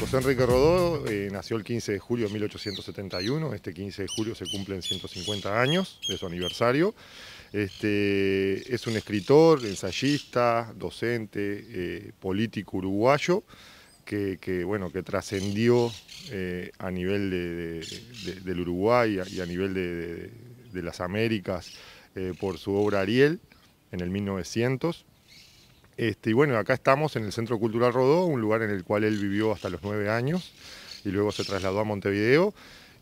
José Enrique Rodó eh, nació el 15 de julio de 1871, este 15 de julio se cumplen 150 años de su aniversario. Este, es un escritor, ensayista, docente, eh, político uruguayo. Que, trascendió eh, a nivel del Uruguay y a nivel de, las Américas por su obra Ariel en el 1900. Este, y bueno, acá estamos en el Centro Cultural Rodó, un lugar en el cual él vivió hasta los nueve años y luego se trasladó a Montevideo.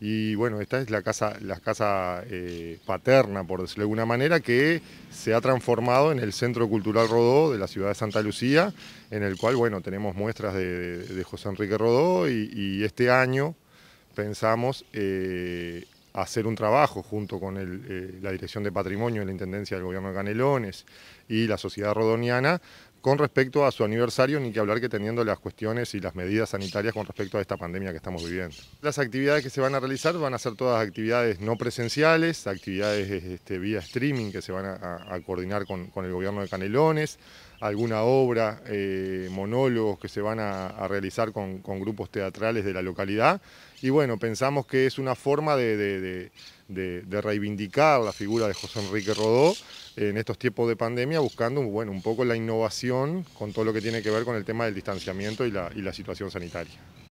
Y bueno, esta es la casa, casa eh, paterna, por decirlo de alguna manera, que se ha transformado en el Centro Cultural Rodó de la ciudad de Santa Lucía, en el cual, bueno, tenemos muestras de, José Enrique Rodó y, este año pensamos eh, hacer un trabajo junto con eh, la Dirección de Patrimonio de la Intendencia del Gobierno de Canelones y la Sociedad Rodoniana con respecto a su aniversario, ni que hablar que teniendo las cuestiones y las medidas sanitarias con respecto a esta pandemia que estamos viviendo. Las actividades que se van a realizar van a ser todas actividades no presenciales, actividades este, vía streaming que se van a, coordinar con, el gobierno de Canelones, alguna obra, eh, monólogos que se van a, realizar con, grupos teatrales de la localidad. Y bueno, pensamos que es una forma de de, reivindicar la figura de José Enrique Rodó en estos tiempos de pandemia, buscando un poco la innovación con todo lo que tiene que ver con el tema del distanciamiento y la situación sanitaria.